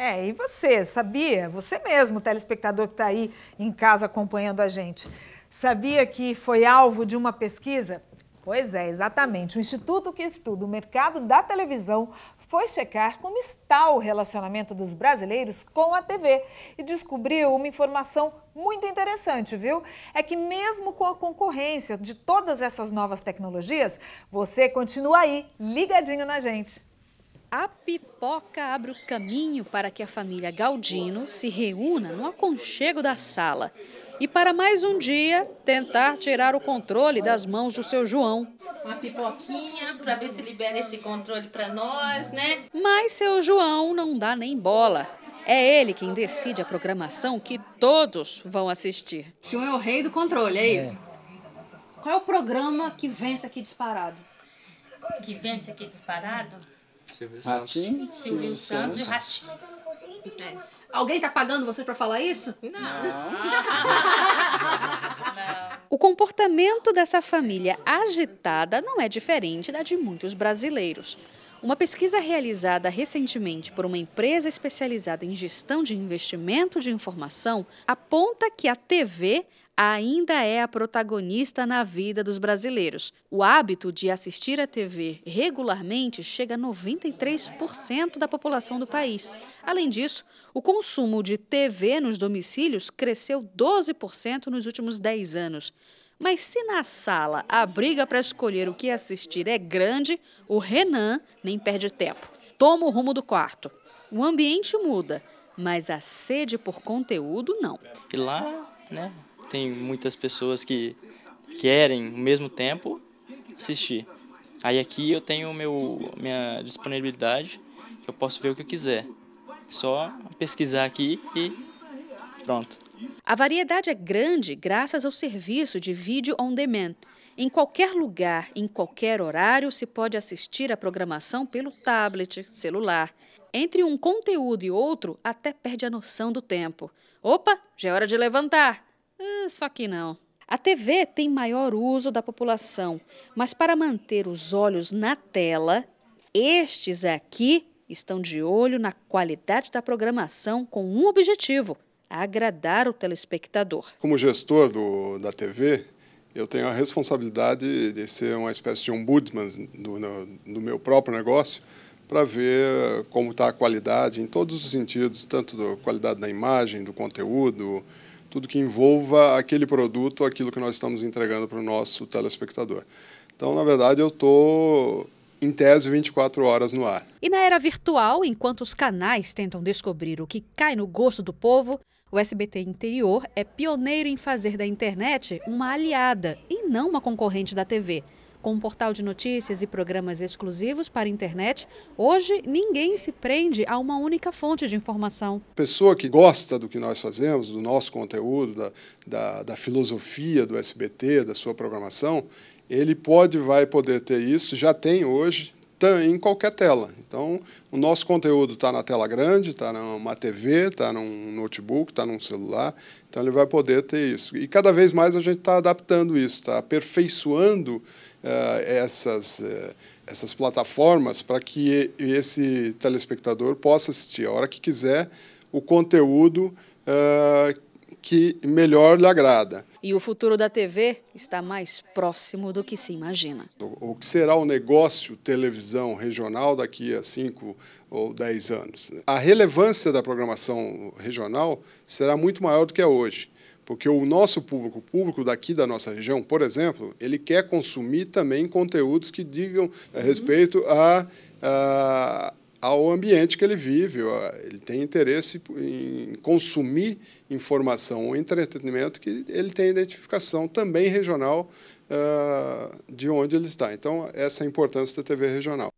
É, e você, sabia? Você mesmo, telespectador que está aí em casa acompanhando a gente, sabia que foi alvo de uma pesquisa? Pois é, exatamente. O instituto que estuda o mercado da televisão foi checar como está o relacionamento dos brasileiros com a TV e descobriu uma informação muito interessante, viu? É que mesmo com a concorrência de todas essas novas tecnologias, você continua aí ligadinho na gente. A pipoca abre o caminho para que a família Galdino se reúna no aconchego da sala e para mais um dia tentar tirar o controle das mãos do seu João. Uma pipoquinha para ver se libera esse controle para nós, né? Mas seu João não dá nem bola. É ele quem decide a programação que todos vão assistir. João é o rei do controle, é isso? É. Qual é o programa que vence aqui disparado? Que vence aqui disparado? Silvio Santos. Silvio Santos e Ratinho. É. Alguém tá pagando você para falar isso? Não. Não. não. O comportamento dessa família agitada não é diferente da de muitos brasileiros. Uma pesquisa realizada recentemente por uma empresa especializada em gestão de investimento de informação aponta que a TV ainda é a protagonista na vida dos brasileiros. O hábito de assistir à TV regularmente chega a 93% da população do país. Além disso, o consumo de TV nos domicílios cresceu 12% nos últimos 10 anos. Mas se na sala a briga para escolher o que assistir é grande, o Renan nem perde tempo. Toma o rumo do quarto. O ambiente muda, mas a sede por conteúdo não. E lá, né, tem muitas pessoas que querem, ao mesmo tempo, assistir. Aí aqui eu tenho meu, minha disponibilidade, que eu posso ver o que eu quiser. Só pesquisar aqui e pronto. A variedade é grande graças ao serviço de vídeo on demand. Em qualquer lugar, em qualquer horário, se pode assistir a programação pelo tablet, celular. Entre um conteúdo e outro, até perde a noção do tempo. Opa, já é hora de levantar! Ah, só que não. A TV tem maior uso da população, mas para manter os olhos na tela, estes aqui estão de olho na qualidade da programação com um objetivo: agradar o telespectador. Como gestor do, da TV, eu tenho a responsabilidade de ser uma espécie de ombudsman do, do meu próprio negócio para ver como está a qualidade em todos os sentidos, tanto da qualidade da imagem, do conteúdo, tudo que envolva aquele produto, aquilo que nós estamos entregando para o nosso telespectador. Então, na verdade, eu estou em tese 24 horas no ar. E na era virtual, enquanto os canais tentam descobrir o que cai no gosto do povo, o SBT Interior é pioneiro em fazer da internet uma aliada e não uma concorrente da TV. Com um portal de notícias e programas exclusivos para a internet, hoje ninguém se prende a uma única fonte de informação. Pessoa que gosta do que nós fazemos, do nosso conteúdo, da, da, da filosofia do SBT, da sua programação, ele pode, vai poder ter isso, já tem hoje, em qualquer tela. Então, o nosso conteúdo está na tela grande, está numa TV, está num notebook, está num celular. Então, ele vai poder ter isso. E cada vez mais a gente está adaptando isso, está aperfeiçoando uh, essas, uh, essas plataformas para que esse telespectador possa assistir a hora que quiser o conteúdo uh, que melhor lhe agrada. E o futuro da TV está mais próximo do que se imagina. O que será o negócio televisão regional daqui a 5 ou 10 anos? A relevância da programação regional será muito maior do que é hoje. Porque o nosso público, o público daqui da nossa região, por exemplo, ele quer consumir também conteúdos que digam a eh, respeito a, a ao ambiente que ele vive. Ele tem interesse em consumir informação ou entretenimento que ele tem identificação também regional ah, de onde ele está. Então, essa é a importância da TV regional.